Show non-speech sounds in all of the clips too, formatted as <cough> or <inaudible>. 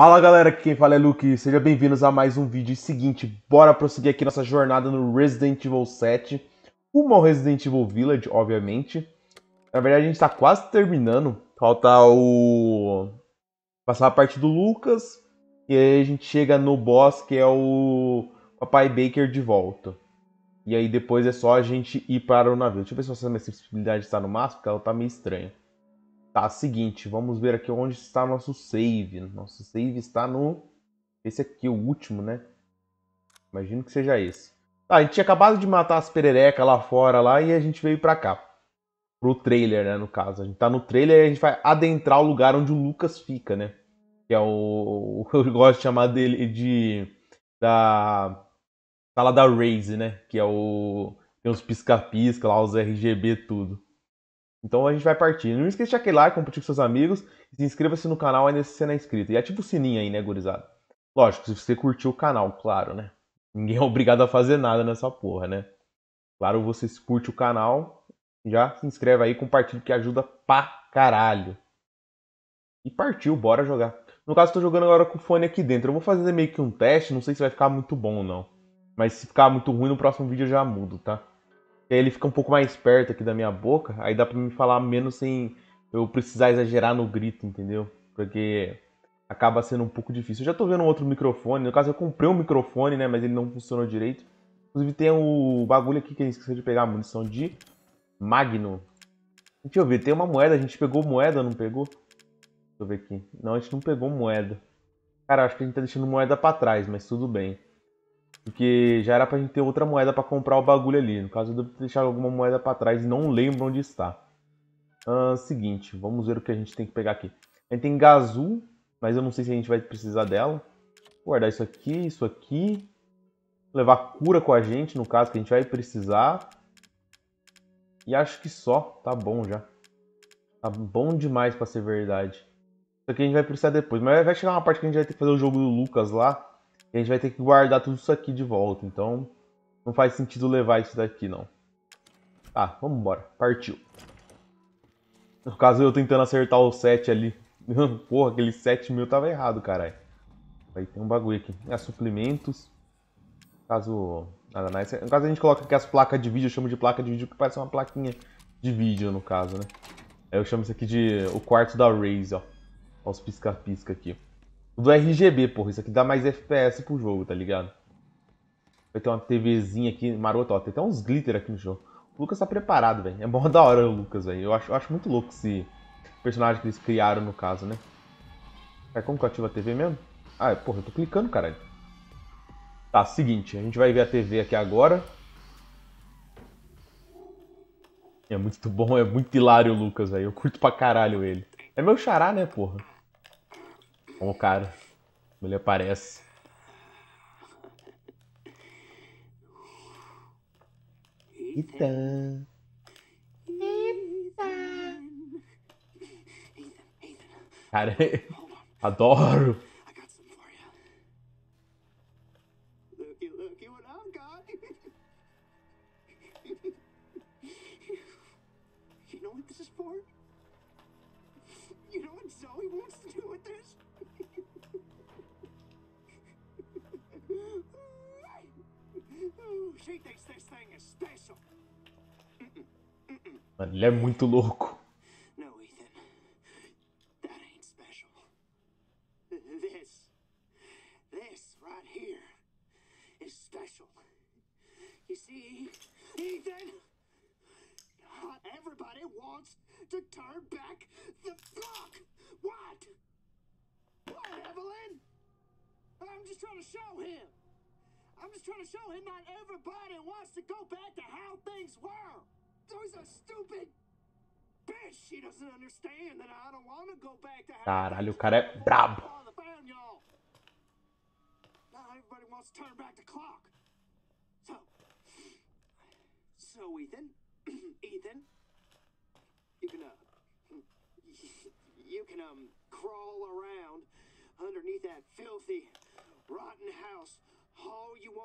Fala galera, aqui quem fala é Luke, sejam bem-vindos a mais um vídeo. E seguinte, bora prosseguir aqui nossa jornada no Resident Evil 7, uma ao Resident Evil Village, obviamente. Na verdade a gente tá quase terminando, falta o... passar a parte do Lucas, e aí a gente chega no boss que é o Papai Baker de volta. E aí depois é só a gente ir para o navio. Deixa eu ver se essa minha sensibilidade está no máximo, porque ela tá meio estranha. Tá, seguinte, vamos ver aqui onde está nosso save. Nosso save está no... Esse aqui, o último, né? Imagino que seja esse. Tá, a gente tinha acabado de matar as pererecas lá fora lá e a gente veio pra cá. Pro trailer, né, no caso. A gente tá no trailer e a gente vai adentrar o lugar onde o Lucas fica, né? Que é o... <laughs> Eu gosto de chamar dele de... Da... Sala da Raze, né? Que é o... Tem uns pisca-pisca lá, os RGB, tudo. Então a gente vai partir. Não esqueça de aquele like, compartilhe com seus amigos e inscreva-se no canal ainda se você não é inscrito. E ativa o sininho aí, né, gurizada? Lógico, se você curtiu o canal, claro, né? Ninguém é obrigado a fazer nada nessa porra, né? Claro, você curte o canal, já se inscreve aí, compartilha que ajuda pra caralho. E partiu, bora jogar. No caso, tô jogando agora com o fone aqui dentro. Eu vou fazer meio que um teste, não sei se vai ficar muito bom ou não. Mas se ficar muito ruim, no próximo vídeo eu já mudo, tá? aí ele fica um pouco mais perto aqui da minha boca, aí dá pra me falar menos sem eu precisar exagerar no grito, entendeu? Porque acaba sendo um pouco difícil. Eu já tô vendo um outro microfone, no caso eu comprei um microfone, né, mas ele não funcionou direito. Inclusive tem o bagulho aqui que a gente esqueceu de pegar, a munição de Magno. Deixa eu ver, tem uma moeda, a gente pegou moeda, não pegou? Deixa eu ver aqui. Não, a gente não pegou moeda. Cara, acho que a gente tá deixando moeda pra trás, mas tudo bem. Porque já era pra gente ter outra moeda para comprar o bagulho ali. No caso, eu devo deixar alguma moeda para trás e não lembro onde está. Ah, seguinte, vamos ver o que a gente tem que pegar aqui. A gente tem Gazul, mas eu não sei se a gente vai precisar dela. Vou guardar isso aqui, isso aqui. levar cura com a gente, no caso, que a gente vai precisar. E acho que só. Tá bom já. Tá bom demais pra ser verdade. Isso aqui a gente vai precisar depois. Mas vai chegar uma parte que a gente vai ter que fazer o jogo do Lucas lá a gente vai ter que guardar tudo isso aqui de volta, então não faz sentido levar isso daqui, não. Tá, vamos embora. Partiu. No caso, eu tentando acertar o 7 ali. <laughs> Porra, aquele 7 mil tava errado, caralho. Aí tem um bagulho aqui. É suplementos Caso... Nada mais. No caso, a gente coloca aqui as placas de vídeo. Eu chamo de placa de vídeo que parece uma plaquinha de vídeo, no caso, né? Aí eu chamo isso aqui de o quarto da Raze, ó. Olha os pisca-pisca aqui do RGB, porra. Isso aqui dá mais FPS pro jogo, tá ligado? Vai ter uma TVzinha aqui marota, ó. Tem até uns glitter aqui no jogo. O Lucas tá preparado, velho. É mó da hora o Lucas, velho. Eu acho, eu acho muito louco esse personagem que eles criaram, no caso, né? É como que eu ativo a TV mesmo? Ah, porra, eu tô clicando, caralho. Tá, seguinte. A gente vai ver a TV aqui agora. É muito bom, é muito hilário o Lucas, velho. Eu curto pra caralho ele. É meu xará, né, porra? Como o cara. Ele aparece. Eita. Eita. Cara, <laughs> adoro. Ele é muito louco.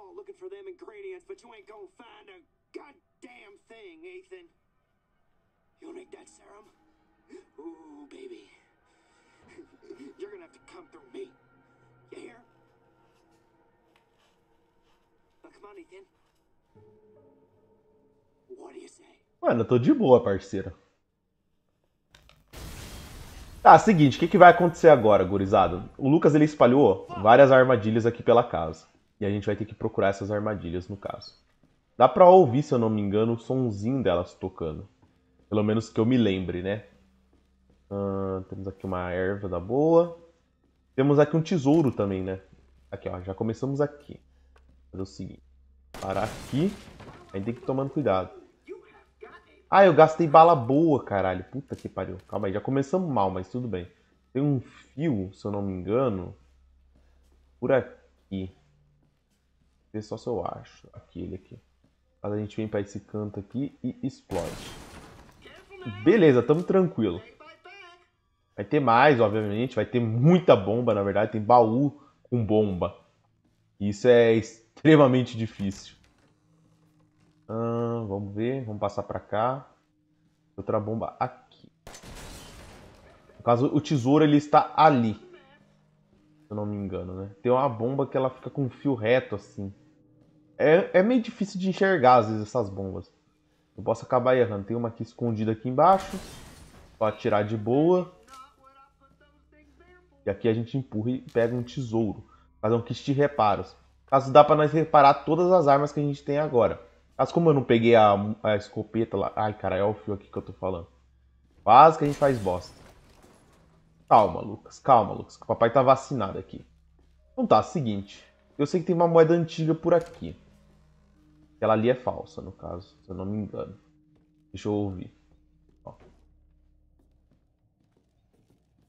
mall looking for them ingredients, but you ain't gonna find a goddamn thing, Ethan. You'll need that serum? Ooh, baby. <laughs> You're gonna have to come through me. You hear? Now, come on, Ethan. What do you say? Mano, eu tô de boa, parceiro. Tá, ah, seguinte, o que, que vai acontecer agora, gurizada? O Lucas ele espalhou várias armadilhas aqui pela casa. E a gente vai ter que procurar essas armadilhas no caso. Dá pra ouvir, se eu não me engano, o sonzinho delas tocando. Pelo menos que eu me lembre, né? Uh, temos aqui uma erva da boa. Temos aqui um tesouro também, né? Aqui, ó. Já começamos aqui. Fazer o seguinte. Parar aqui. A gente tem que ir tomando cuidado. Ah, eu gastei bala boa, caralho. Puta que pariu. Calma aí. Já começamos mal, mas tudo bem. Tem um fio, se eu não me engano. Por aqui. Vê só se eu acho aquele aqui. Mas a gente vem pra esse canto aqui e explode. Beleza, tamo tranquilo. Vai ter mais, obviamente. Vai ter muita bomba, na verdade. Tem baú com bomba. Isso é extremamente difícil. Ah, vamos ver. Vamos passar pra cá. Outra bomba aqui. No caso, o tesouro ele está ali. Se eu não me engano, né? Tem uma bomba que ela fica com um fio reto, assim. É, é meio difícil de enxergar, às vezes, essas bombas. Eu posso acabar errando. Tem uma aqui escondida aqui embaixo. Pra atirar de boa. E aqui a gente empurra e pega um tesouro. Fazer um kit de reparos. Caso dá pra nós reparar todas as armas que a gente tem agora. Mas como eu não peguei a, a escopeta lá... Ai, cara, é o fio aqui que eu tô falando. Quase que a gente faz bosta. Calma, Lucas. Calma, Lucas. o papai tá vacinado aqui. Então tá, seguinte. Eu sei que tem uma moeda antiga por aqui. Aquela ali é falsa, no caso, se eu não me engano. Deixa eu ouvir. Ó.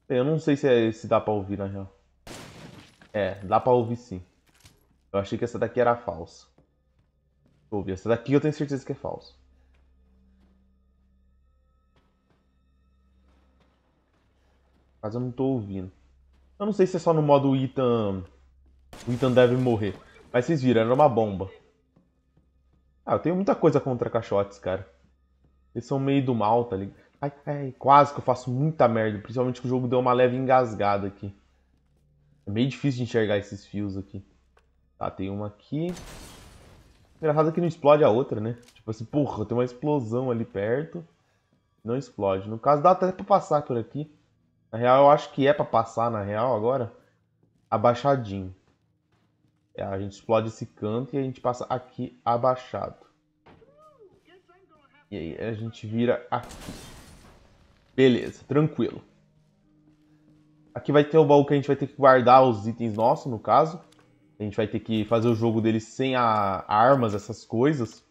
Eu não sei se, é, se dá pra ouvir, na real. É, dá pra ouvir sim. Eu achei que essa daqui era falsa. Deixa eu ouvir. Essa daqui eu tenho certeza que é falsa. Mas eu não tô ouvindo. Eu não sei se é só no modo Ethan... O Ethan deve morrer. Mas vocês viram, era uma bomba. Ah, eu tenho muita coisa contra caixotes, cara. Eles são meio do mal, tá ligado? Ai, ai, quase que eu faço muita merda, principalmente que o jogo deu uma leve engasgada aqui. É meio difícil de enxergar esses fios aqui. Tá, tem uma aqui. Engraçado que não explode a outra, né? Tipo assim, porra, tem uma explosão ali perto. Não explode. No caso, dá até pra passar por aqui. Na real, eu acho que é pra passar, na real, agora. Abaixadinho. É, a gente explode esse canto e a gente passa aqui abaixado. E aí a gente vira aqui. Beleza, tranquilo. Aqui vai ter o baú que a gente vai ter que guardar os itens nossos, no caso. A gente vai ter que fazer o jogo dele sem a, armas, essas coisas.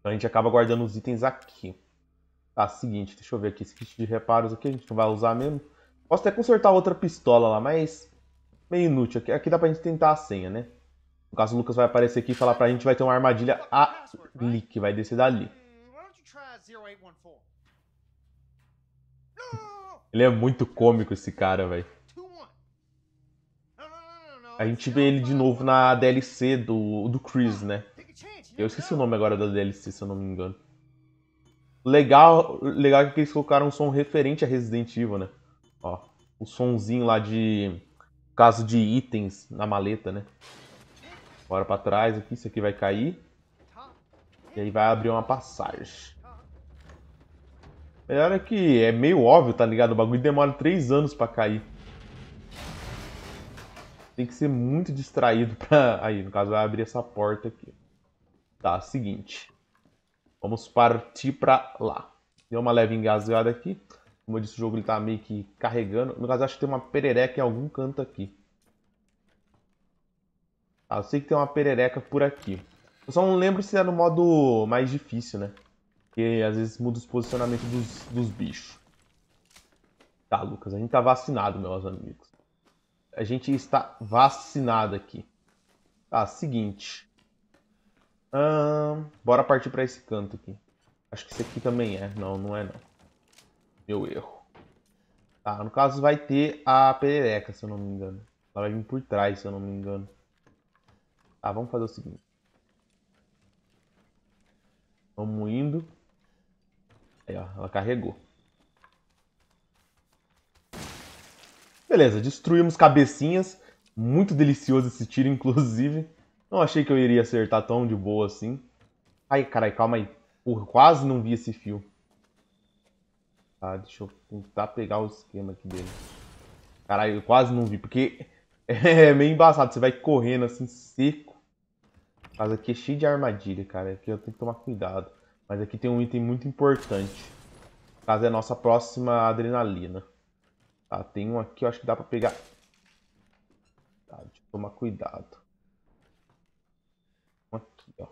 Então a gente acaba guardando os itens aqui. Tá, seguinte, deixa eu ver aqui. Esse kit de reparos aqui a gente não vai usar mesmo. Posso até consertar outra pistola lá, mas meio inútil. Aqui, aqui dá pra gente tentar a senha, né? No caso, o Lucas vai aparecer aqui e falar pra gente vai ter uma armadilha ali, que vai descer dali. Ele é muito cômico, esse cara, velho. A gente vê ele de novo na DLC do, do Chris, né? Eu esqueci o nome agora da DLC, se eu não me engano. Legal, legal que eles colocaram um som referente a Resident Evil, né? Ó, o somzinho lá de caso de itens na maleta, né? Bora pra trás aqui, isso aqui vai cair. E aí vai abrir uma passagem. Melhor é que é meio óbvio, tá ligado? O bagulho demora três anos pra cair. Tem que ser muito distraído <laughs> pra... Aí, no caso, vai abrir essa porta aqui. Tá, seguinte. Vamos partir pra lá. Deu uma leve engasgada aqui. Como eu disse, o jogo ele tá meio que carregando. No caso, acho que tem uma perereca em algum canto aqui. Ah, eu sei que tem uma perereca por aqui. Eu só não lembro se é no modo mais difícil, né? Porque às vezes muda os posicionamentos dos, dos bichos. Tá, Lucas, a gente tá vacinado, meus amigos. A gente está vacinado aqui. Tá, seguinte. Hum, bora partir pra esse canto aqui. Acho que esse aqui também é. Não, não é não. Meu erro. Tá, no caso vai ter a perereca, se eu não me engano. Ela vai vir por trás, se eu não me engano. Tá, vamos fazer o seguinte. Vamos indo. Aí, ó, ela carregou. Beleza, destruímos cabecinhas. Muito delicioso esse tiro, inclusive. Não achei que eu iria acertar tão de boa assim. Ai, carai, calma aí. Porra, quase não vi esse fio. Ah, deixa eu tentar pegar o esquema aqui dele. Caralho, eu quase não vi, porque <laughs> é meio embaçado. Você vai correndo assim, seco. Mas aqui é cheio de armadilha, cara. Aqui eu tenho que tomar cuidado. Mas aqui tem um item muito importante. Caso é a nossa próxima adrenalina. Tá, tem um aqui, eu acho que dá pra pegar. Tá, deixa eu tomar cuidado. Aqui, ó.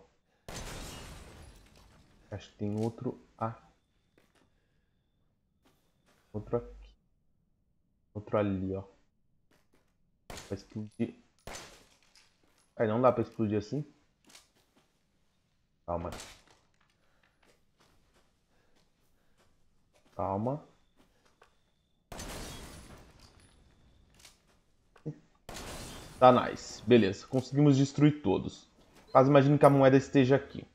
Acho que tem outro aqui. Outro aqui. Outro ali, ó. Vai explodir. Aí não dá pra explodir assim? Calma. Calma. Tá nice. Beleza, conseguimos destruir todos. Mas imagine que a moeda esteja aqui.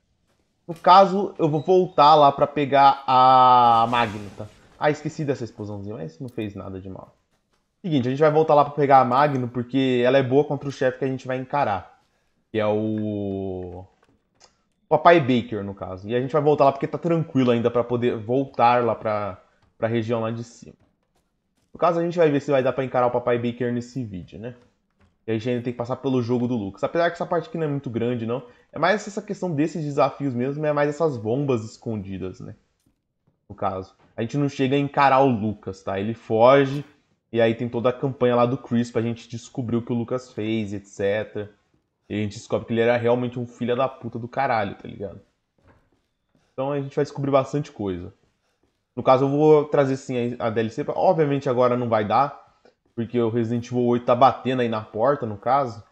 No caso, eu vou voltar lá pra pegar a Magneta. Ah, esqueci dessa explosãozinha, mas não fez nada de mal. Seguinte, a gente vai voltar lá para pegar a Magno, porque ela é boa contra o chefe que a gente vai encarar. Que é o... Papai Baker, no caso. E a gente vai voltar lá porque tá tranquilo ainda para poder voltar lá pra, pra região lá de cima. No caso, a gente vai ver se vai dar pra encarar o Papai Baker nesse vídeo, né? E a gente ainda tem que passar pelo jogo do Lucas. Apesar que essa parte aqui não é muito grande, não. É mais essa questão desses desafios mesmo, é mais essas bombas escondidas, né? No caso a gente não chega a encarar o Lucas, tá? Ele foge e aí tem toda a campanha lá do Chris pra gente descobrir o que o Lucas fez, etc. E a gente descobre que ele era realmente um filho da puta do caralho, tá ligado? Então a gente vai descobrir bastante coisa. No caso, eu vou trazer sim a DLC. Pra... Obviamente agora não vai dar, porque o Resident Evil 8 tá batendo aí na porta, no caso.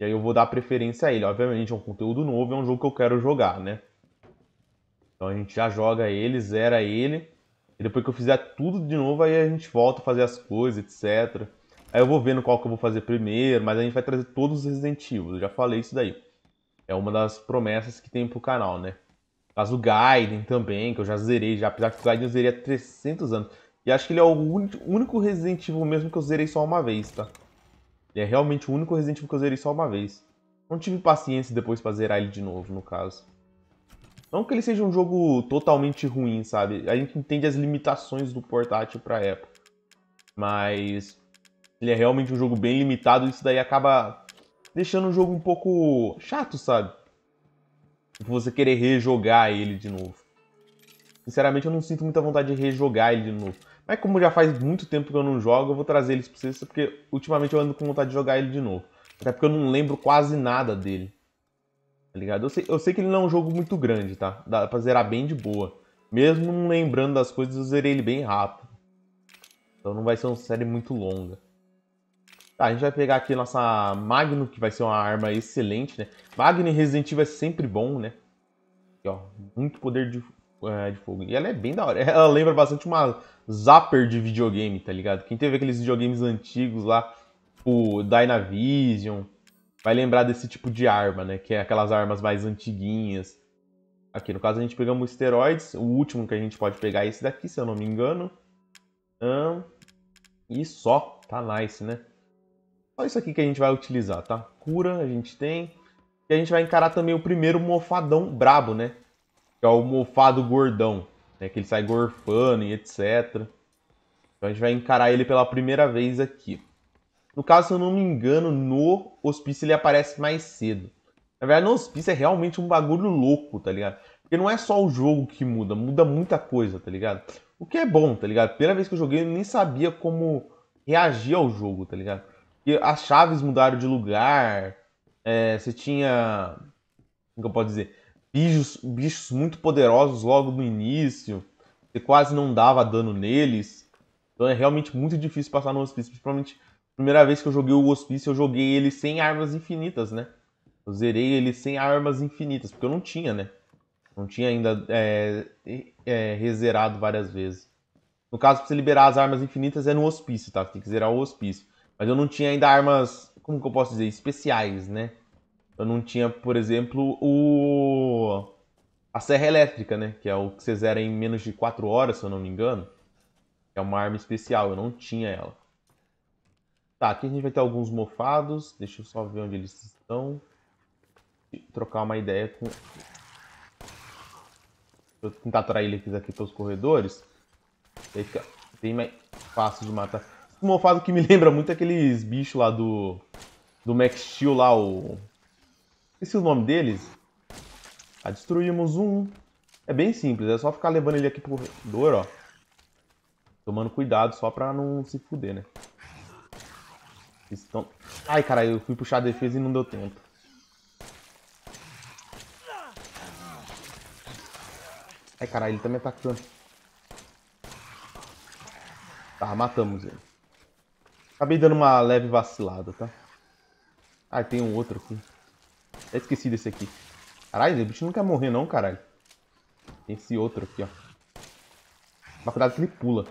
E aí eu vou dar preferência a ele. Obviamente é um conteúdo novo, é um jogo que eu quero jogar, né? Então a gente já joga ele, zera ele. E depois que eu fizer tudo de novo, aí a gente volta a fazer as coisas, etc. Aí eu vou vendo qual que eu vou fazer primeiro, mas a gente vai trazer todos os Resident Evil. Eu já falei isso daí. É uma das promessas que tem pro canal, né? caso o Gaiden também, que eu já zerei, já, apesar que o Gaiden eu zerei há 300 anos. E acho que ele é o único Resident Evil mesmo que eu zerei só uma vez, tá? Ele é realmente o único Resident Evil que eu zerei só uma vez. Não tive paciência depois pra zerar ele de novo, no caso. Não que ele seja um jogo totalmente ruim, sabe? A gente entende as limitações do portátil pra época. Mas ele é realmente um jogo bem limitado e isso daí acaba deixando o jogo um pouco chato, sabe? Você querer rejogar ele de novo. Sinceramente, eu não sinto muita vontade de rejogar ele de novo. Mas como já faz muito tempo que eu não jogo, eu vou trazer eles pra vocês, porque ultimamente eu ando com vontade de jogar ele de novo. Até porque eu não lembro quase nada dele. Tá ligado? Eu sei, eu sei que ele não é um jogo muito grande, tá? Dá pra zerar bem de boa. Mesmo não lembrando das coisas, eu zerei ele bem rápido. Então não vai ser uma série muito longa. Tá, a gente vai pegar aqui nossa Magno, que vai ser uma arma excelente, né? Magno em Resident Evil é sempre bom, né? Aqui, ó, muito poder de, é, de fogo. E ela é bem da hora. <laughs> Ela lembra bastante uma zapper de videogame, tá ligado? Quem teve aqueles videogames antigos lá, o Dynavision, vai lembrar desse tipo de arma, né? Que é aquelas armas mais antiguinhas. Aqui, no caso, a gente pegamos esteroides. O último que a gente pode pegar é esse daqui, se eu não me engano. Um, e só. Tá nice, né? Só isso aqui que a gente vai utilizar, tá? Cura a gente tem. E a gente vai encarar também o primeiro mofadão brabo, né? Que é o mofado gordão. Né? Que ele sai gorfando e etc. Então a gente vai encarar ele pela primeira vez aqui. No caso, se eu não me engano, no hospício ele aparece mais cedo. Na verdade, no hospício é realmente um bagulho louco, tá ligado? Porque não é só o jogo que muda, muda muita coisa, tá ligado? O que é bom, tá ligado? pela vez que eu joguei, eu nem sabia como reagir ao jogo, tá ligado? e as chaves mudaram de lugar, é, você tinha. Como eu posso dizer? Bichos, bichos muito poderosos logo no início, você quase não dava dano neles. Então é realmente muito difícil passar no hospício, principalmente primeira vez que eu joguei o Hospício, eu joguei ele sem armas infinitas, né? Eu zerei ele sem armas infinitas, porque eu não tinha, né? Não tinha ainda é, é, rezerado várias vezes. No caso, pra você liberar as armas infinitas é no hospício, tá? Você tem que zerar o hospício. Mas eu não tinha ainda armas, como que eu posso dizer? Especiais, né? Eu não tinha, por exemplo, o. A serra elétrica, né? Que é o que você zera em menos de 4 horas, se eu não me engano. É uma arma especial, eu não tinha ela. Tá, aqui a gente vai ter alguns mofados. Deixa eu só ver onde eles estão. E trocar uma ideia com... Vou tentar atrair eles aqui pelos corredores. aí fica bem mais fácil de matar. Um mofado que me <laughs> lembra muito aqueles bichos lá do... Do Max Steel lá, o... é o nome deles. Ah, destruímos um. É bem simples, é só ficar levando ele aqui pro corredor, ó. Tomando cuidado só pra não se fuder, né? Estão... Ai, caralho, eu fui puxar a defesa e não deu tempo. Ai, caralho, ele tá me atacando. Tá, matamos ele. Acabei dando uma leve vacilada, tá? ai tem um outro aqui. Eu esqueci desse aqui. Caralho, o bicho não quer morrer não, caralho. Tem esse outro aqui, ó. Mas cuidado que ele pula.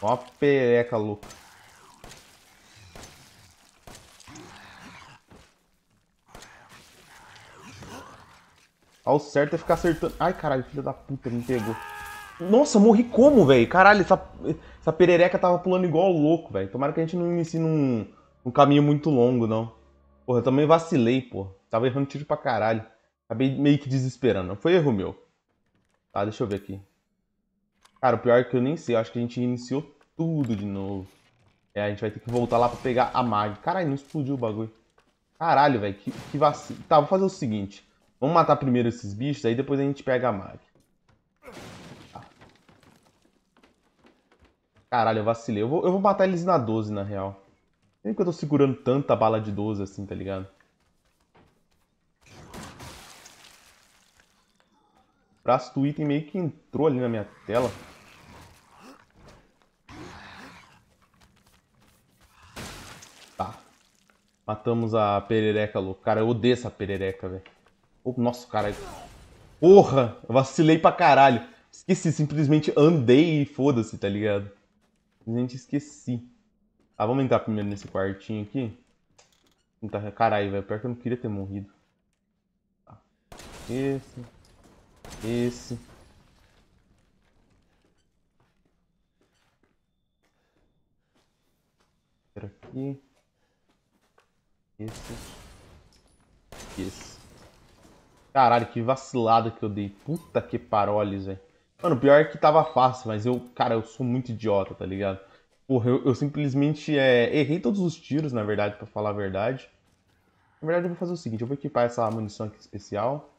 Ó a pereca louca. Ao certo é ficar acertando. Ai, caralho, filha da puta, me pegou. Nossa, morri como, velho? Caralho, essa, essa perereca tava pulando igual louco, velho. Tomara que a gente não inicie num, um caminho muito longo, não. Porra, eu também vacilei, porra. Tava errando tiro pra caralho. Acabei meio que desesperando. Foi erro meu. Tá, deixa eu ver aqui. Cara, o pior é que eu nem sei. Eu acho que a gente iniciou tudo de novo. É, a gente vai ter que voltar lá pra pegar a mag. Caralho, não explodiu o bagulho. Caralho, velho. Que, que vacilo. Tá, vou fazer o seguinte. Vamos matar primeiro esses bichos, aí depois a gente pega a mag. Ah. Caralho, eu vacilei. Eu vou, eu vou matar eles na 12, na real. Nem que eu tô segurando tanta bala de 12 assim, tá ligado? O braço do item meio que entrou ali na minha tela. Tá. Matamos a perereca louco. Cara, eu odeio essa perereca, velho. Oh, nossa, caralho. Porra, eu vacilei pra caralho. Esqueci, simplesmente andei e foda-se, tá ligado? Simplesmente esqueci. Ah, vamos entrar primeiro nesse quartinho aqui. Caralho, velho, pior que eu não queria ter morrido. Ah, esse. Esse. Aqui. Esse. Esse. Caralho, que vacilada que eu dei. Puta que paroles, velho. Mano, pior é que tava fácil, mas eu, cara, eu sou muito idiota, tá ligado? Porra, eu, eu simplesmente é, errei todos os tiros, na verdade, para falar a verdade. Na verdade, eu vou fazer o seguinte, eu vou equipar essa munição aqui especial.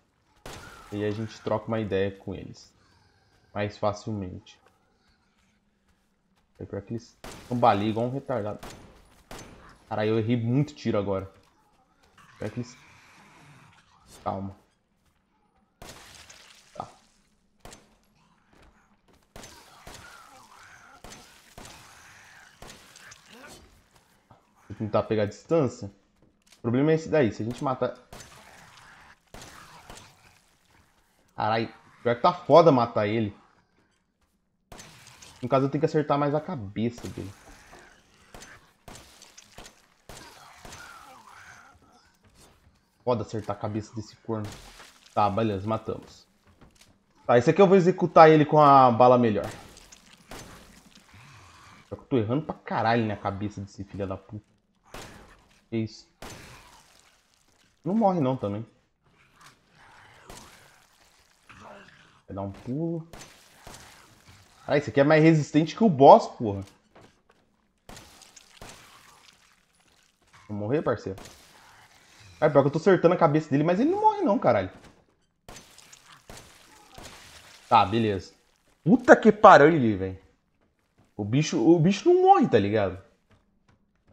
E a gente troca uma ideia com eles. Mais facilmente. É pior que eles bali igual um retardado. Caralho, eu errei muito tiro agora. Pior que eles... Calma. Tipo, tentar pegar a distância. O problema é esse daí. Se a gente matar... Caralho, pior que tá foda matar ele. No caso, eu tenho que acertar mais a cabeça dele. Foda acertar a cabeça desse corno. Tá, beleza, matamos. Tá, esse aqui eu vou executar ele com a bala melhor. Só que eu tô errando pra caralho na cabeça desse filho da puta. Isso. Não morre não também. Vai dar um pulo. Ah, esse aqui é mais resistente que o boss, porra. Vou morrer, parceiro. É, pior que eu tô acertando a cabeça dele, mas ele não morre não, caralho. Tá, beleza. Puta que pariu ele, velho. O bicho, o bicho não morre, tá ligado?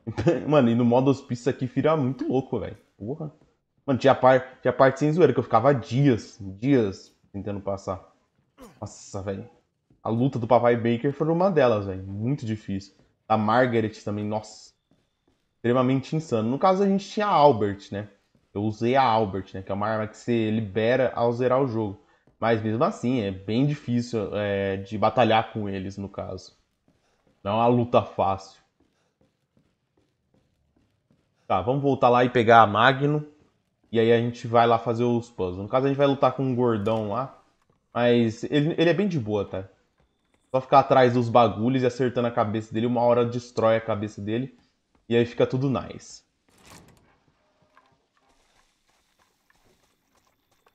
<laughs> Mano, e no modo hospício aqui vira muito louco, velho. Porra. Mano, tinha, par... tinha parte sem zoeira que eu ficava dias, dias tentando passar. Nossa, velho. A luta do Papai Baker foi uma delas, velho. Muito difícil. A Margaret também, nossa. Extremamente insano. No caso, a gente tinha a Albert, né? Eu usei a Albert, né? Que é uma arma que você libera ao zerar o jogo. Mas mesmo assim, é bem difícil é, de batalhar com eles, no caso. Não é uma luta fácil. Tá, vamos voltar lá e pegar a Magno. E aí a gente vai lá fazer os puzzles. No caso, a gente vai lutar com um gordão lá. Mas ele, ele é bem de boa, tá? Só ficar atrás dos bagulhos e acertando a cabeça dele. Uma hora destrói a cabeça dele. E aí fica tudo nice.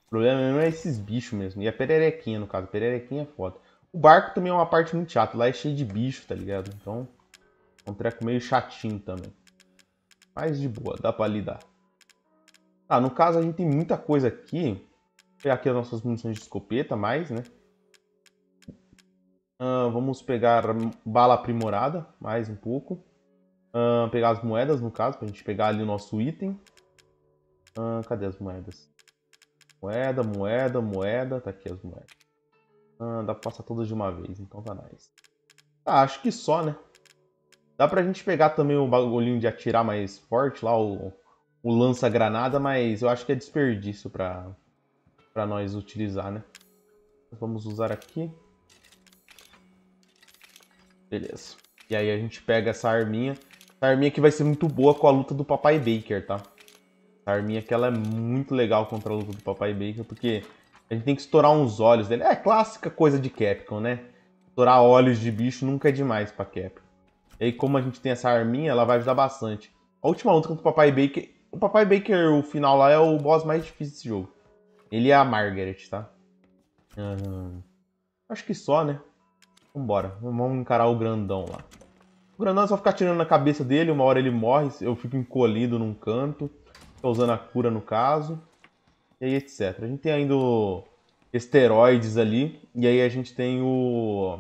O problema mesmo é esses bichos mesmo. E a pererequinha, no caso. Pererequinha é foda. O barco também é uma parte muito chata. Lá é cheio de bicho, tá ligado? Então, é um treco meio chatinho também. Mas de boa, dá pra lidar. Ah, no caso a gente tem muita coisa aqui. Vou pegar aqui as nossas munições de escopeta, mais, né? Uh, vamos pegar bala aprimorada, mais um pouco. Uh, pegar as moedas, no caso, pra gente pegar ali o nosso item. Uh, cadê as moedas? Moeda, moeda, moeda. Tá aqui as moedas. dá pra passar todas de uma vez, então tá nice. Tá, acho que só, né? Dá pra gente pegar também o bagulhinho de atirar mais forte lá, o, o lança-granada, mas eu acho que é desperdício pra, pra nós utilizar, né? Vamos usar aqui. Beleza. E aí a gente pega essa arminha. Essa arminha que vai ser muito boa com a luta do Papai Baker, tá? Essa arminha que ela é muito legal contra a luta do Papai Baker, porque a gente tem que estourar uns olhos dele. É clássica coisa de Capcom, né? Estourar olhos de bicho nunca é demais pra Capcom. E aí, como a gente tem essa arminha, ela vai ajudar bastante. A última luta contra o Papai Baker. O Papai Baker, o final lá, é o boss mais difícil desse jogo. Ele é a Margaret, tá? Hum, acho que só, né? Vambora. Vamos encarar o grandão lá. O grandão é só ficar tirando na cabeça dele. Uma hora ele morre. Eu fico encolhido num canto. usando a cura, no caso. E aí, etc. A gente tem ainda o... Esteroides ali. E aí a gente tem o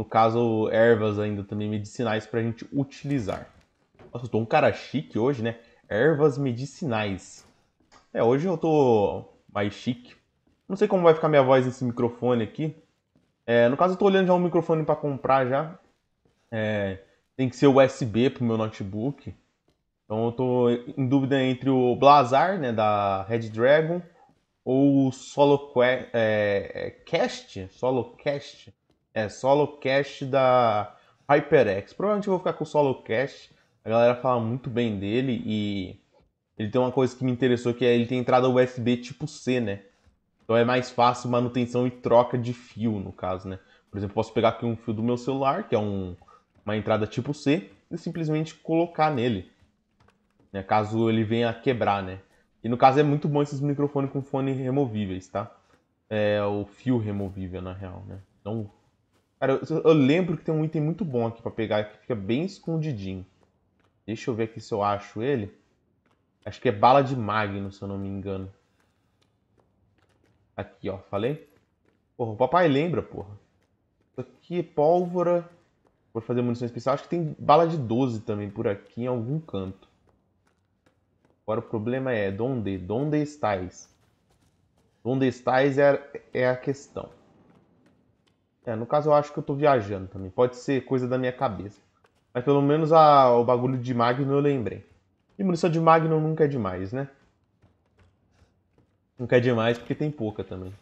no caso, ervas ainda também medicinais para a gente utilizar. Nossa, eu tô um cara chique hoje, né? Ervas medicinais. É, hoje eu tô mais chique. Não sei como vai ficar minha voz nesse microfone aqui. É, no caso, eu tô olhando já um microfone para comprar já. É, tem que ser USB pro meu notebook. Então eu tô em dúvida entre o Blazar, né, da Red Dragon, ou o Solo que é, é, Cast, Solo Cast, é, solo cast da HyperX. Provavelmente eu vou ficar com o solo cast. A galera fala muito bem dele e ele tem uma coisa que me interessou que é ele tem entrada USB tipo C, né? Então é mais fácil manutenção e troca de fio, no caso, né? Por exemplo, posso pegar aqui um fio do meu celular, que é um, uma entrada tipo C, e simplesmente colocar nele. Né? Caso ele venha a quebrar, né? E no caso é muito bom esses microfones com fone removíveis, tá? É o fio removível, na real, né? Então Cara, eu, eu lembro que tem um item muito bom aqui pra pegar, que fica bem escondidinho. Deixa eu ver aqui se eu acho ele. Acho que é bala de magno, se eu não me engano. Aqui, ó, falei? Porra, o papai lembra, porra. Isso aqui é pólvora. Vou fazer munição especial. Acho que tem bala de 12 também por aqui em algum canto. Agora o problema é, donde, donde estáis? Onde estáis é, é a questão. É, no caso eu acho que eu tô viajando também. Pode ser coisa da minha cabeça. Mas pelo menos a, o bagulho de magno eu lembrei. E munição de magno nunca é demais, né? Nunca é demais porque tem pouca também.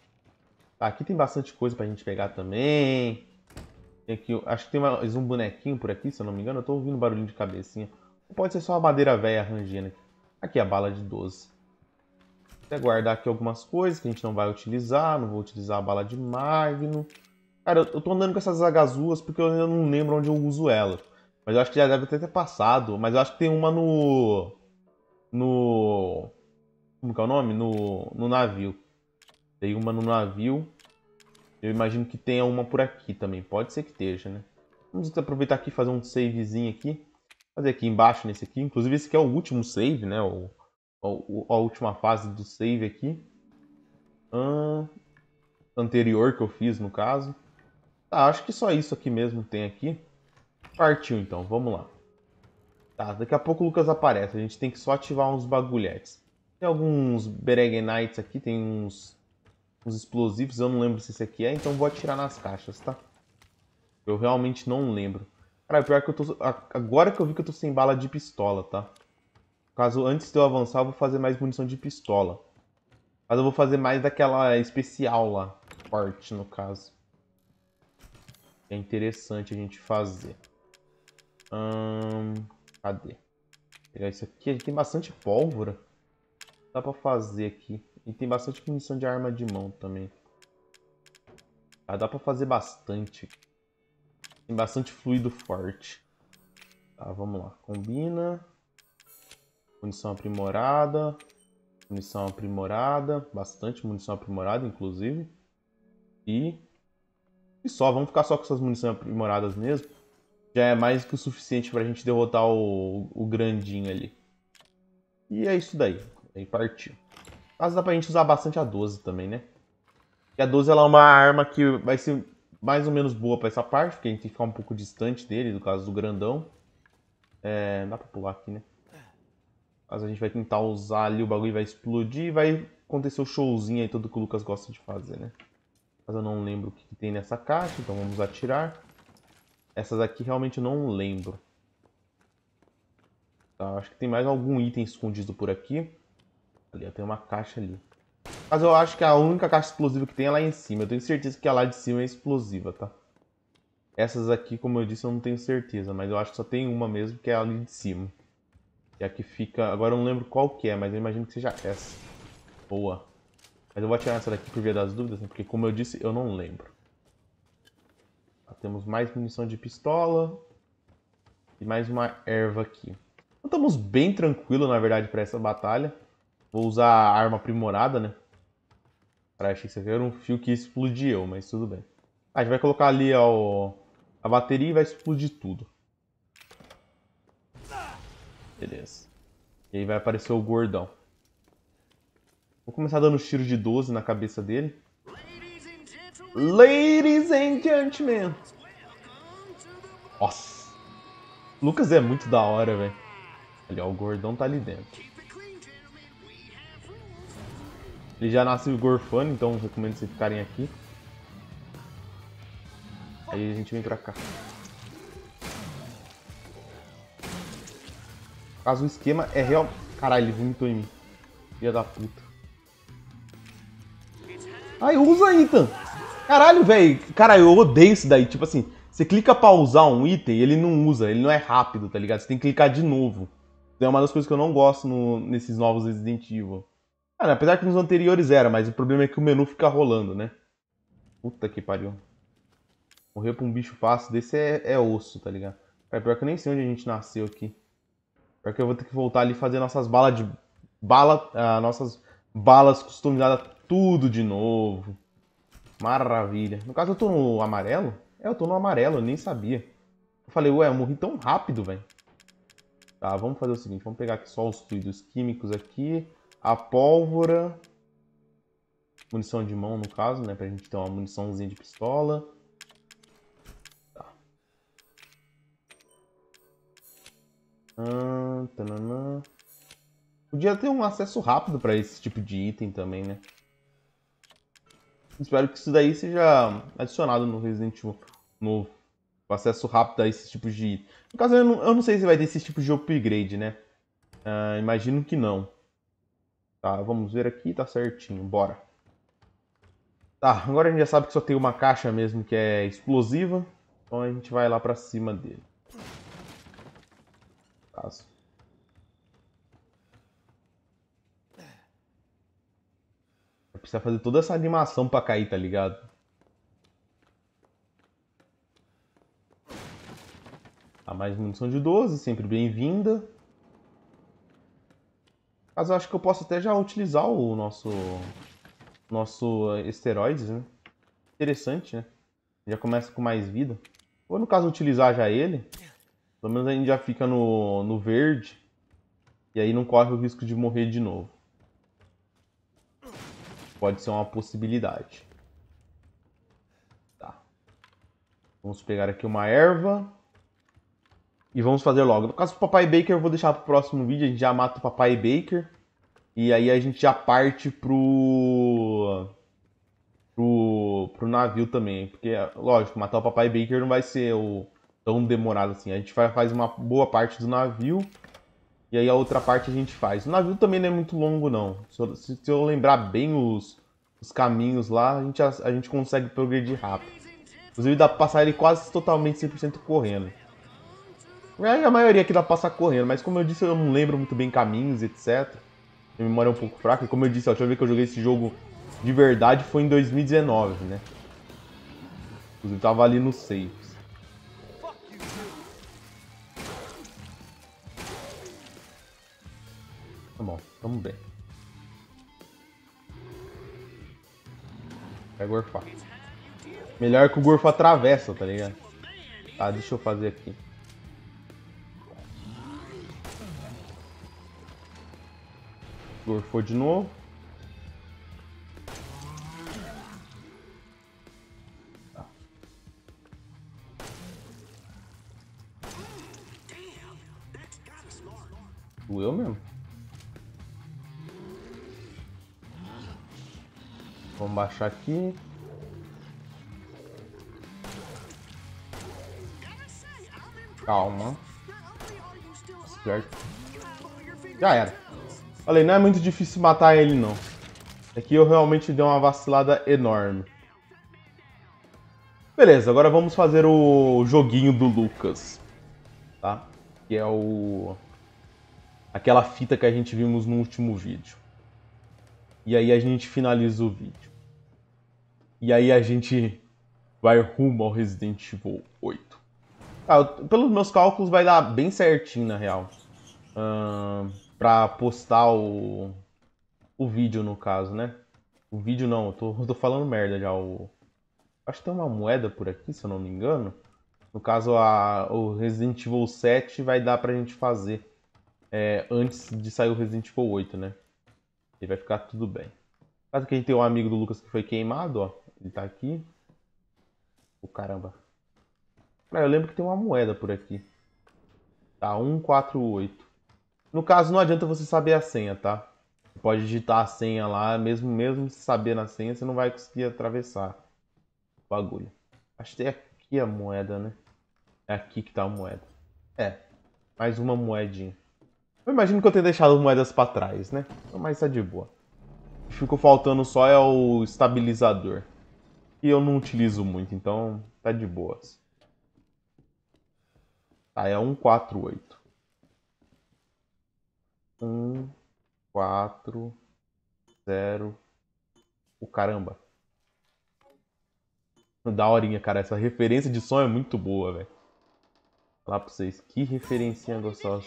Tá, aqui tem bastante coisa pra gente pegar também. Tem aqui, acho que tem mais um bonequinho por aqui, se eu não me engano. Eu tô ouvindo barulhinho de cabecinha. Ou pode ser só a madeira velha rangendo. Aqui a bala de 12. Vou até guardar aqui algumas coisas que a gente não vai utilizar. Não vou utilizar a bala de Magno. Cara, eu, tô andando com essas agazuas porque eu ainda não lembro onde eu uso elas. Mas eu acho que já deve ter, passado. Mas eu acho que tem uma no. No. Como que é o nome? No, no navio. Tem uma no navio. Eu imagino que tenha uma por aqui também. Pode ser que esteja, né? Vamos aproveitar aqui e fazer um savezinho aqui. Fazer aqui embaixo nesse aqui. Inclusive esse aqui é o último save, né? O, o a última fase do save aqui. Ah, anterior que eu fiz, no caso. Tá, acho que só isso aqui mesmo tem aqui. Partiu então, vamos lá. Tá, daqui a pouco o Lucas aparece. A gente tem que só ativar uns bagulhetes. Tem alguns Knights aqui, tem uns, uns explosivos. Eu não lembro se esse aqui é, então vou atirar nas caixas, tá? Eu realmente não lembro. Cara, pior que eu tô... Agora que eu vi que eu tô sem bala de pistola, tá? Caso antes de eu avançar, eu vou fazer mais munição de pistola. Mas eu vou fazer mais daquela especial lá. Forte, no caso. É interessante a gente fazer. Hum, cadê? Vou pegar isso aqui. gente tem bastante pólvora. Dá pra fazer aqui. E tem bastante munição de arma de mão também. Ah, dá pra fazer bastante. Tem bastante fluido forte. Tá, vamos lá. Combina. Munição aprimorada. Munição aprimorada. Bastante munição aprimorada, inclusive. E e só, vamos ficar só com essas munições aprimoradas mesmo. Já é mais que o suficiente pra gente derrotar o, o grandinho ali. E é isso daí. Aí partiu. Mas dá pra gente usar bastante a 12 também, né? E a 12 ela é uma arma que vai ser mais ou menos boa pra essa parte, porque a gente tem que ficar um pouco distante dele, no caso do grandão. É, dá pra pular aqui, né? Mas a gente vai tentar usar ali, o bagulho vai explodir e vai acontecer o showzinho aí todo que o Lucas gosta de fazer, né? mas eu não lembro o que, que tem nessa caixa, então vamos atirar. Essas aqui realmente eu não lembro. Tá, acho que tem mais algum item escondido por aqui. Ali, tem uma caixa ali. Mas eu acho que a única caixa explosiva que tem é lá em cima. Eu tenho certeza que a lá de cima é explosiva, tá? Essas aqui, como eu disse, eu não tenho certeza, mas eu acho que só tem uma mesmo, que é ali de cima. E aqui fica... Agora eu não lembro qual que é, mas eu imagino que seja essa. Boa. Mas eu vou tirar essa daqui por via das dúvidas, né? porque como eu disse, eu não lembro. Ah, temos mais munição de pistola. E mais uma erva aqui. Então, estamos bem tranquilo, na verdade, para essa batalha. Vou usar a arma aprimorada, né? Cara, achei que você viu um fio que explodiu, mas tudo bem. Ah, a gente vai colocar ali ó, a bateria e vai explodir tudo. Beleza. E aí vai aparecer o gordão. Vou começar dando tiros de 12 na cabeça dele. Ladies and gentlemen! Nossa! Lucas é muito da hora, velho. Ali, ó, o gordão tá ali dentro. Ele já nasceu gorfando, então recomendo vocês ficarem aqui. Aí a gente vem pra cá. Caso o esquema é real... Caralho, ele vomitou em mim. Filha da puta. Aí usa aí, então. Caralho, velho. Cara, eu odeio isso daí. Tipo assim, você clica pra usar um item, ele não usa, ele não é rápido, tá ligado? Você tem que clicar de novo. É uma das coisas que eu não gosto no, nesses novos Resident Evil. Cara, apesar que nos anteriores era, mas o problema é que o menu fica rolando, né? Puta que pariu. Morrer pra um bicho fácil desse é, é osso, tá ligado? É pior que eu nem sei onde a gente nasceu aqui. Pior que eu vou ter que voltar ali e fazer nossas balas de... Bala... Ah, nossas balas customizadas tudo de novo. Maravilha. No caso, eu tô no amarelo? É, eu tô no amarelo, eu nem sabia. Eu falei, ué, eu morri tão rápido, velho. Tá, vamos fazer o seguinte, vamos pegar aqui só os fluidos químicos aqui. A pólvora. Munição de mão, no caso, né? Pra gente ter uma muniçãozinha de pistola. Tá. Ah, Podia ter um acesso rápido pra esse tipo de item também, né? Espero que isso daí seja adicionado no Resident Evil novo. O acesso rápido a esse tipo de. No caso, eu não, eu não sei se vai ter esse tipo de upgrade, né? Uh, imagino que não. Tá, vamos ver aqui, tá certinho, bora. Tá, agora a gente já sabe que só tem uma caixa mesmo que é explosiva. Então a gente vai lá pra cima dele. caso Precisa fazer toda essa animação pra cair, tá ligado? A mais munição de 12, sempre bem-vinda. Mas eu acho que eu posso até já utilizar o nosso... Nosso eh, esteroides, né? Interessante, né? Já começa com mais vida. Ou no caso, utilizar já ele. Pelo menos a gente já fica no, no verde. E aí não corre o risco de morrer de novo. Pode ser uma possibilidade. Tá. Vamos pegar aqui uma erva. E vamos fazer logo. No caso do Papai Baker, eu vou deixar pro próximo vídeo. A gente já mata o Papai Baker. E aí a gente já parte pro... Pro, pro navio também. Porque, lógico, matar o Papai Baker não vai ser o... tão demorado assim. A gente vai, faz uma boa parte do navio. E aí a outra parte a gente faz. O navio também não é muito longo, não. Se eu, se eu lembrar bem os, os caminhos lá, a gente, a, a gente consegue progredir rápido. Inclusive dá pra passar ele quase totalmente 100% correndo. É, a maioria aqui dá pra passar correndo, mas como eu disse, eu não lembro muito bem caminhos, etc. Minha memória é um pouco fraca. E como eu disse, a última vez que eu joguei esse jogo de verdade foi em 2019, né? Inclusive tava ali no save. Tá bom, tamo bem. Vai é gorfar. Melhor que o gorfo atravessa, tá ligado? Tá, deixa eu fazer aqui. Gorfou de novo. achar aqui. Calma. Certo. Já era. Falei, não é muito difícil matar ele, não. Aqui é eu realmente dei uma vacilada enorme. Beleza, agora vamos fazer o joguinho do Lucas. Tá? Que é o... Aquela fita que a gente vimos no último vídeo. E aí a gente finaliza o vídeo. E aí a gente vai rumo ao Resident Evil 8. Ah, pelos meus cálculos vai dar bem certinho, na real. Uh, pra postar o, o vídeo, no caso, né? O vídeo não, eu tô, <laughs> eu tô falando merda já. O, acho que tem uma moeda por aqui, se eu não me engano. No caso, a, o Resident Evil 7 vai dar pra gente fazer é, antes de sair o Resident Evil 8, né? E vai ficar tudo bem. Caso que a gente tem um amigo do Lucas que foi queimado, ó. Ele tá aqui. O oh, caramba. Ah, eu lembro que tem uma moeda por aqui. Tá, 148. No caso, não adianta você saber a senha, tá? Você pode digitar a senha lá, mesmo mesmo sabendo a senha, você não vai conseguir atravessar o bagulho. Acho que é aqui a moeda, né? É aqui que tá a moeda. É, mais uma moedinha. Eu imagino que eu tenha deixado moedas para trás, né? Mas tá de boa. O que ficou faltando só é o estabilizador. E eu não utilizo muito, então tá de boas. Tá, é 148. 1, 4, 0. O caramba. Da horinha, cara. Essa referência de som é muito boa, velho. Falar pra vocês. Que referencinha gostosa.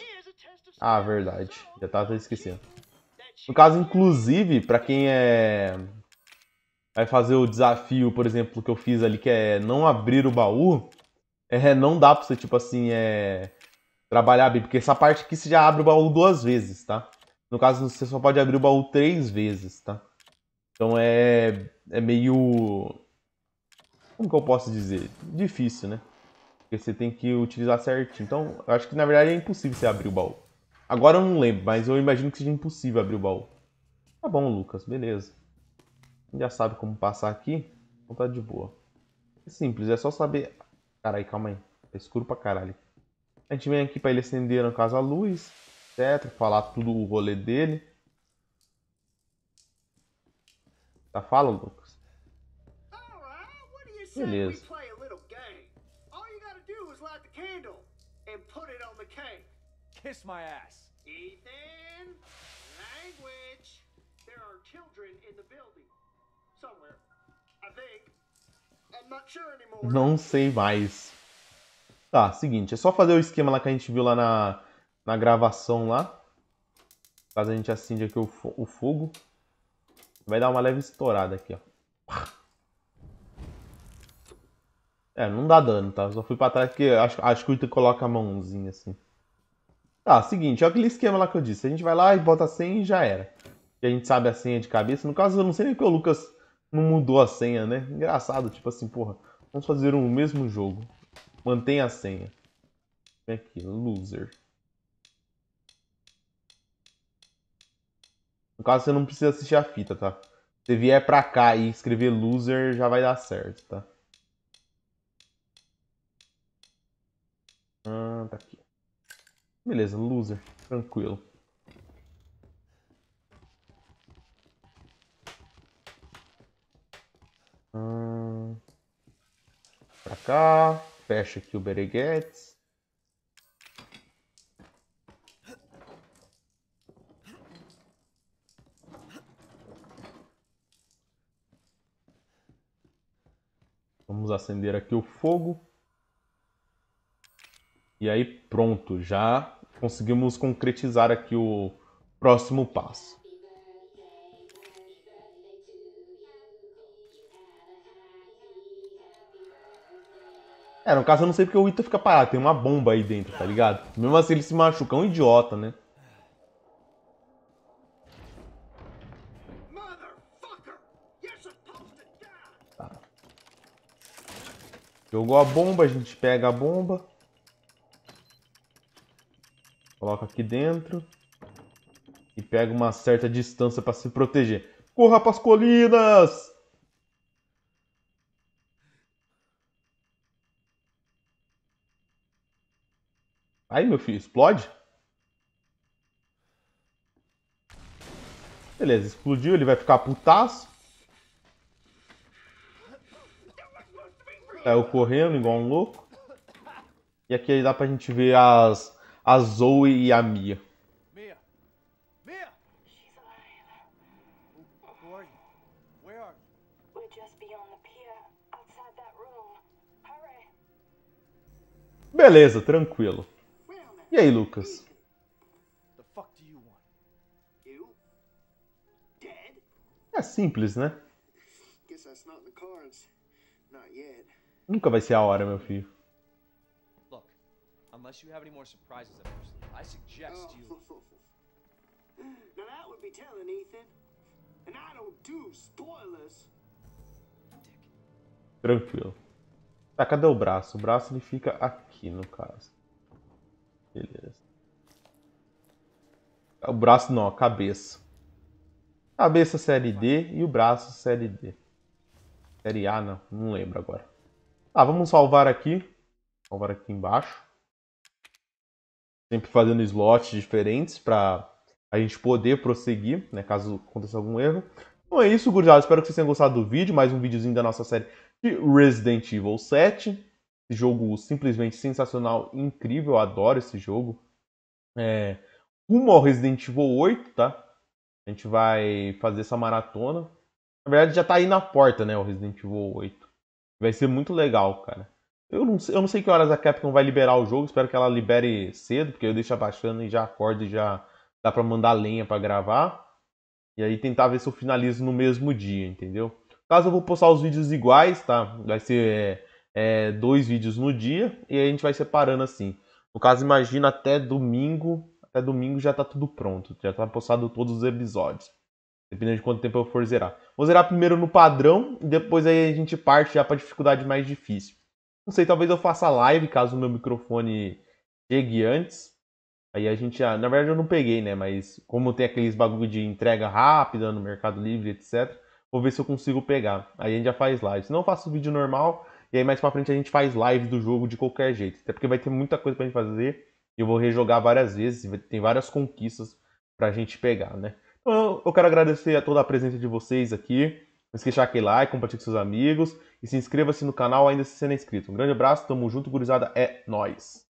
Ah, verdade. Já tava esquecendo. No caso, inclusive, pra quem é vai fazer o desafio, por exemplo, que eu fiz ali, que é não abrir o baú, é, não dá pra você, tipo assim, é, trabalhar bem, porque essa parte aqui você já abre o baú duas vezes, tá? No caso, você só pode abrir o baú três vezes, tá? Então é, é meio. Como que eu posso dizer? Difícil, né? Porque você tem que utilizar certinho. Então, eu acho que na verdade é impossível você abrir o baú. Agora eu não lembro, mas eu imagino que seja impossível abrir o baú. Tá bom, Lucas, beleza já sabe como passar aqui, então tá de boa. É simples, é só saber... Caralho, calma aí. Tá escuro pra caralho. A gente vem aqui pra ele acender, no caso, a luz, etc. Falar tudo o rolê dele. Tá, fala, Lucas. Beleza. Kiss my ass. Ethan, language. There are children in the building. Não sei mais. Tá, seguinte, é só fazer o esquema lá que a gente viu lá na, na gravação lá. Caso a gente acende aqui o, o fogo. Vai dar uma leve estourada aqui, ó. É, não dá dano, tá? Eu só fui pra trás porque acho, acho que o Ita coloca a mãozinha assim. Tá, seguinte, é aquele esquema lá que eu disse. A gente vai lá e bota a senha e já era. E a gente sabe a senha de cabeça. No caso, eu não sei nem que o Lucas não mudou a senha, né? Engraçado, tipo assim, porra, vamos fazer o mesmo jogo. Mantém a senha. Vem aqui, loser. No caso, você não precisa assistir a fita, tá? Se vier pra cá e escrever loser, já vai dar certo, tá? Ah, tá aqui. Beleza, loser. Tranquilo. Hum, pra cá. Fecha aqui o Bereguetes. Vamos acender aqui o fogo. E aí pronto, já conseguimos concretizar aqui o próximo passo. É, no caso eu não sei porque o Ita fica parado, tem uma bomba aí dentro, tá ligado? Mesmo assim ele se machuca, é um idiota, né? Tá. Jogou a bomba, a gente pega a bomba. Coloca aqui dentro. E pega uma certa distância pra se proteger. Corra pras colinas! Aí, meu filho, explode. Beleza, explodiu, ele vai ficar putaço. Caiu correndo igual um louco. E aqui aí dá pra gente ver as, a Zoe e a Mia. Mia! Mia! Beleza, tranquilo. E aí, Lucas? É simples, né? Nunca vai ser a hora, meu filho. Look, unless you have any more surprises at first, I suggest you. Oh. <laughs> Now that would be telling, Ethan. And I don't do spoilers. Tranquilo. Tá, cadê o braço? O braço ele fica aqui, no caso. Beleza. É o braço não, a cabeça. Cabeça série D e o braço série D. Série A não, não lembro agora. Tá, vamos salvar aqui. Salvar aqui embaixo. Sempre fazendo slots diferentes para a gente poder prosseguir, né, caso aconteça algum erro. Então é isso, gurizada. Espero que vocês tenham gostado do vídeo. Mais um videozinho da nossa série de Resident Evil 7 jogo simplesmente sensacional, incrível, adoro esse jogo. É, rumo ao Resident Evil 8, tá? A gente vai fazer essa maratona. Na verdade, já tá aí na porta, né? O Resident Evil 8. Vai ser muito legal, cara. Eu não, sei, eu não sei que horas a Capcom vai liberar o jogo. Espero que ela libere cedo, porque eu deixo abaixando e já acordo e já dá pra mandar lenha para gravar. E aí tentar ver se eu finalizo no mesmo dia, entendeu? Caso eu vou postar os vídeos iguais, tá? Vai ser é, é, dois vídeos no dia e a gente vai separando assim. No caso, imagina até domingo. Até domingo já tá tudo pronto. Já tá postado todos os episódios. Dependendo de quanto tempo eu for zerar. Vou zerar primeiro no padrão e depois aí a gente parte já pra dificuldade mais difícil. Não sei, talvez eu faça live caso o meu microfone chegue antes. Aí a gente, na verdade eu não peguei, né? Mas como tem aqueles bagulho de entrega rápida no Mercado Livre, etc. Vou ver se eu consigo pegar. Aí a gente já faz live. Se não, eu faço vídeo normal e aí mais pra frente a gente faz live do jogo de qualquer jeito. Até porque vai ter muita coisa pra gente fazer. E eu vou rejogar várias vezes. Tem várias conquistas pra gente pegar, né? Então eu quero agradecer a toda a presença de vocês aqui. Não esqueça de deixar aquele like, compartilhe com seus amigos. E se inscreva-se no canal ainda se você não é inscrito. Um grande abraço, tamo junto, gurizada. É nóis!